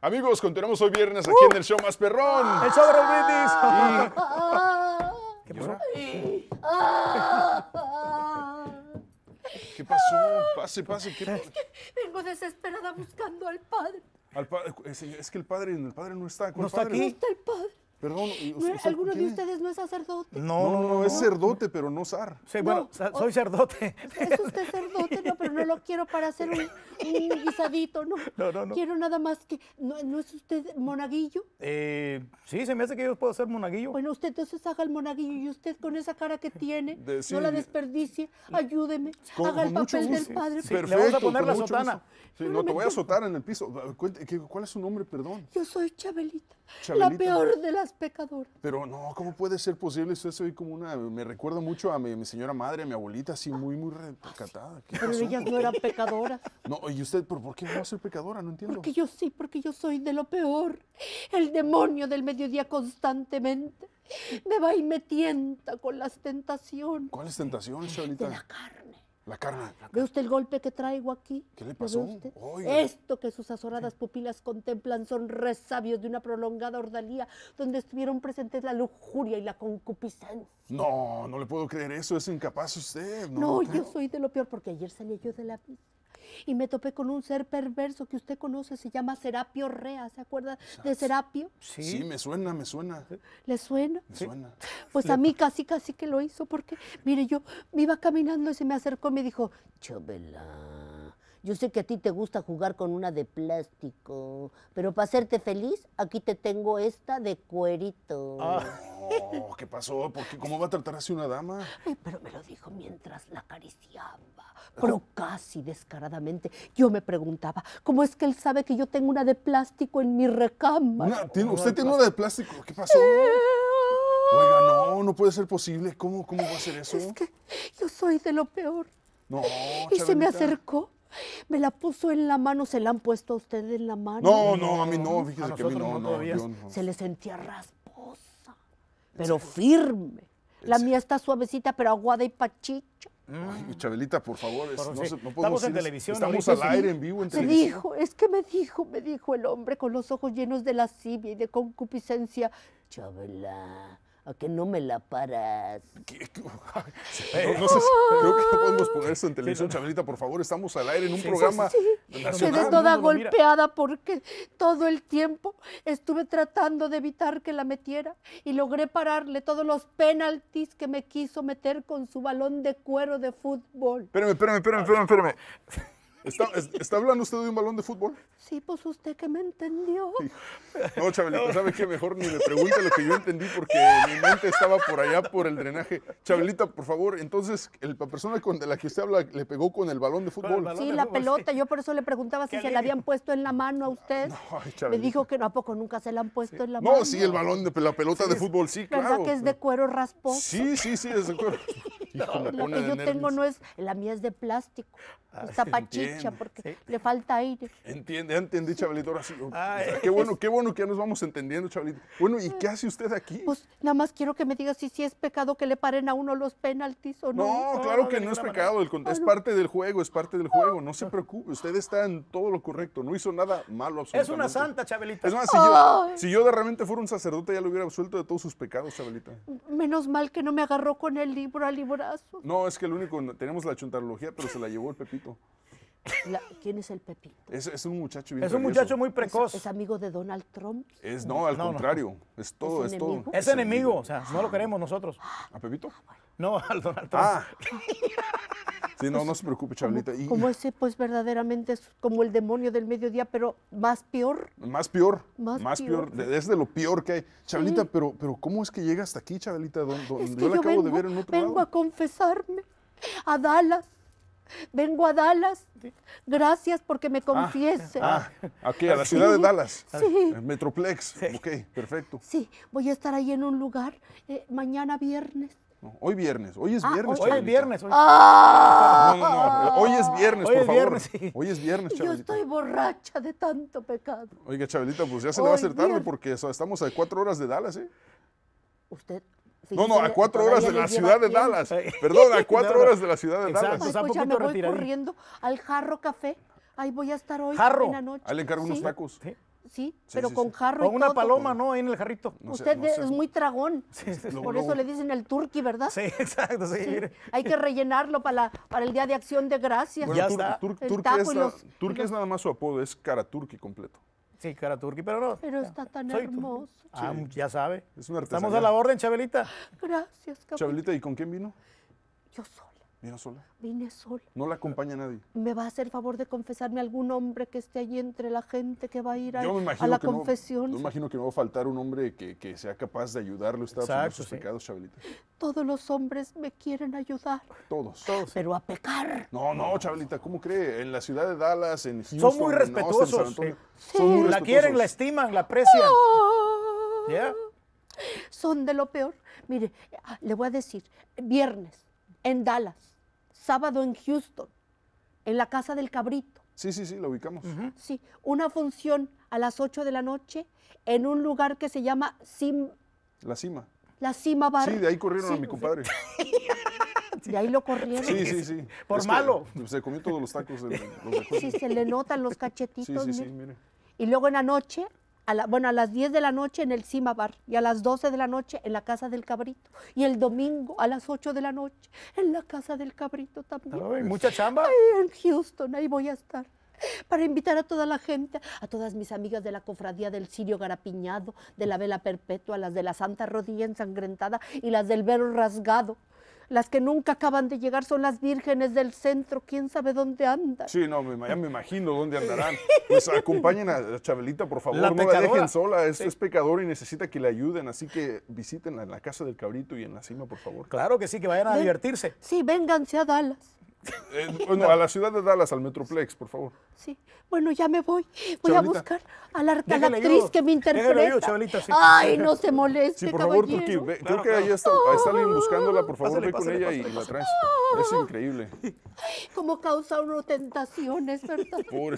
Amigos, continuamos hoy viernes aquí en uh. el show más perrón. Ah. El show de los brindis. ¿Qué pasó? ¿Qué pasó? Pase, pase. ¿Qué... Es que vengo desesperada buscando al padre. Al padre, es, que el padre, el padre no está. ¿No está aquí? está el padre. Perdón, ¿alguno de ustedes no es sacerdote? No, no, no, es sacerdote, pero no zar. Sí, bueno, soy sacerdote. Es usted cerdote, no no lo quiero para hacer un, guisadito, ¿no? No, no, no. Quiero nada más que. ¿No, es usted monaguillo? Eh, sí, se me hace que yo puedo ser monaguillo. Bueno, usted entonces haga el monaguillo y usted con esa cara que tiene, no la desperdicie, ayúdeme, haga el papel del padre. le vamos a poner la sotana. no, te voy a azotar en el piso. Ah, ¿Cuál es su nombre, perdón? Yo soy Chabelita, la peor de las pecadoras. Pero no, ¿cómo puede ser posible? Usted soy como una. Me recuerda mucho a mi, señora madre, a mi abuelita, así muy, muy recatada. Pero ella no eran pecadoras. No, y usted, ¿por, ¿por qué no va a ser pecadora? No entiendo. Porque yo sí, porque yo soy de lo peor. El demonio del mediodía constantemente me va y me tienta con las tentaciones. ¿Cuáles tentaciones, señorita? De la carne. La carne. Ah, ¿Ve usted el golpe que traigo aquí? ¿Qué le pasó? Esto que sus azoradas pupilas contemplan son resabios de una prolongada ordalía donde estuvieron presentes la lujuria y la concupiscencia. No, no le puedo creer eso, es incapaz usted. No, yo soy de lo peor porque ayer salí yo de la y me topé con un ser perverso que usted conoce, se llama Serapio Rea, ¿se acuerda de Serapio? Sí, sí me suena, me suena. ¿Le suena? Me suena. Pues a mí casi, casi que lo hizo, porque, mire, yo me iba caminando y se me acercó y me dijo, Chovela, yo sé que a ti te gusta jugar con una de plástico, pero para hacerte feliz, aquí te tengo esta de cuerito. Ah, qué? pasó Porque cómo va a tratar así una dama? pero me lo dijo mientras la acariciaba, pero casi descaradamente. Yo me preguntaba, ¿cómo es que él sabe que yo tengo una de plástico en mi recama? ¿Usted tiene una de plástico? ¿Qué pasó? Eh, no no, puede ser posible. ¿Cómo, cómo va a ser eso? Es que yo soy de lo peor. No, Y se me acercó, me la puso en la mano, se la han puesto a usted en la mano. No, no, a mí no, fíjese que a mí no, Se le sentía rasposa, pero firme. La mía está suavecita, pero aguada y pachicha. Ay, Chabelita, por favor, Estamos en televisión. Estamos al aire, en vivo, en me dijo, es que me dijo, me dijo el hombre con los ojos llenos de lascivia y de concupiscencia, Chabela, a que no me la paras. creo que podemos poner eso en televisión, Chabelita, por favor, estamos al aire en un programa sí, sí. Quedé toda golpeada porque todo el tiempo estuve tratando de evitar que la metiera y logré pararle todos los penaltis que me quiso meter con su balón de cuero de fútbol. Espérame, espérame, espérame, espérame, espérame. ¿Está, hablando usted de un balón de fútbol? Sí, pues usted que me entendió. No, Chabelita, ¿sabe qué? Mejor ni le pregunte lo que yo entendí porque mi mente estaba por allá por el drenaje. Chabelita, por favor, entonces, la persona con la que usted habla le pegó con el balón de fútbol. sí, la pelota. Yo por eso le preguntaba si se la habían puesto en la mano a usted. No, me dijo que no, ¿a poco nunca se la han puesto en la mano? No, sí, el balón de la pelota de fútbol, sí, claro. ¿Verdad que es de cuero rasposo? Sí, sí, sí, es de cuero. No, que yo tengo no es, la mía es de plástico. Ah, porque le falta aire. Entiende, entendí, chavalito. Ahora sí. qué bueno, qué bueno que ya nos vamos entendiendo, Chabelito. Bueno, ¿y qué hace usted aquí? Pues nada más quiero que me diga si es pecado que le paren a uno los penaltis o no. No, claro que no es pecado. El, es ah, parte del juego, es parte del ah, juego. No se preocupe, usted está en todo lo correcto. No hizo nada malo Es una santa, Chabelita. Es más, si, yo, si yo de repente fuera un sacerdote ya lo hubiera absuelto de todos sus pecados, Chabelita menos mal que no me agarró con el libro al librazo. No, es que el único, tenemos la chuntarología, pero se la llevó el Pepito. ¿Quién es el Pepito? Es, un muchacho Es un muchacho muy precoz. ¿Es, amigo de Donald Trump? Es, no, al contrario. Es todo, es, todo. Es, enemigo? o sea, no lo queremos nosotros. ¿A Pepito? Ah, no, al Donald Trump. Ah. Sí, no, no se preocupe, Chablita. Como, ese, pues verdaderamente es como el demonio del mediodía, pero más peor. Más peor. Más, peor. Es de lo peor que hay. Chablita, pero, pero ¿cómo es que llega hasta aquí, Chablita? yo la acabo de ver en otro Vengo a confesarme a Dallas Vengo a Dallas. Gracias porque me ah, confiese. Ah, aquí, a la ciudad de Dallas. Sí. Metroplex. Ok, perfecto. Sí, voy a estar ahí en un lugar eh, mañana viernes. hoy viernes, hoy es ah, viernes. hoy, es viernes. Hoy... Ah. no, no, hoy es viernes, hoy por es favor. Hoy es viernes, Chabelita. Yo estoy borracha de tanto pecado. Oiga, Chabelita, pues ya se le va a hacer tarde porque estamos a cuatro horas de Dallas, ¿eh? Usted no, no, a cuatro horas de la ciudad de Dallas. Perdón, a cuatro horas de la ciudad de Dallas. me voy corriendo al jarro café. Ahí voy a estar hoy jarro. en noche. Ahí le encargo unos tacos. Sí, pero con jarro con una paloma, ¿no? en el jarrito. Usted es muy tragón. por eso le dicen el turqui, ¿verdad? Sí, exacto. Hay que rellenarlo para, para el Día de Acción de Gracias. Bueno, ya es, nada más su apodo, es cara completo. Sí, cara turqui, pero no. Pero está tan hermoso. Ah, ya sabe. Es una Estamos a la orden, Chabelita. Gracias, cabrón. Chabelita, ¿y con quién vino? Yo soy. ¿Vino sola? Vine sola. ¿No la acompaña nadie? ¿Me va a hacer el favor de confesarme algún hombre que esté allí entre la gente que va a ir a, la confesión? yo me imagino que no va a faltar un hombre que, sea capaz de ayudarlo, está Exacto, sus pecados, Chabelita. Todos los hombres me quieren ayudar. Todos. Todos. Pero a pecar. No, no, Chabelita, ¿cómo cree? En la ciudad de Dallas, en Houston, Son muy respetuosos. Son muy respetuosos. La quieren, la estiman, la aprecian. Son de lo peor. Mire, le voy a decir, viernes en Dallas, sábado en Houston, en la Casa del Cabrito. Sí, sí, sí, lo ubicamos. Sí, una función a las 8 de la noche en un lugar que se llama Sim... La Cima. La Cima Bar. Sí, de ahí corrieron a mi compadre. De ahí lo corrieron. Sí, sí, sí. Por malo. Se comió todos los tacos. De, los sí, se le notan los cachetitos. Sí, sí, sí, mire. Y luego en la noche bueno, a las 10 de la noche en el Bar y a las 12 de la noche en la Casa del Cabrito. Y el domingo a las 8 de la noche en la Casa del Cabrito también. Ay, mucha chamba. Ahí en Houston, ahí voy a estar para invitar a toda la gente, a todas mis amigas de la cofradía del Sirio Garapiñado, de la Vela Perpetua, las de la Santa Rodilla Ensangrentada y las del Velo Rasgado, las que nunca acaban de llegar son las vírgenes del centro. ¿Quién sabe dónde andan? Sí, no, ya me imagino dónde andarán. Pues acompañen a Chabelita, por favor. no la dejen sola. Es, pecador y necesita que le ayuden. Así que visítenla en la Casa del Cabrito y en la cima, por favor. Claro que sí, que vayan a divertirse. Sí, vénganse a Dallas. Eh, bueno, a la ciudad de Dallas, al Metroplex, por favor. Sí. Bueno, ya me voy. Voy a buscar a la, actriz que me interpreta. Ay, no se moleste, Sí, por favor, Turquí, creo que ahí está, ahí está buscándola, por favor, ve con ella y, la traes. Es increíble. Cómo causa uno tentaciones, ¿verdad?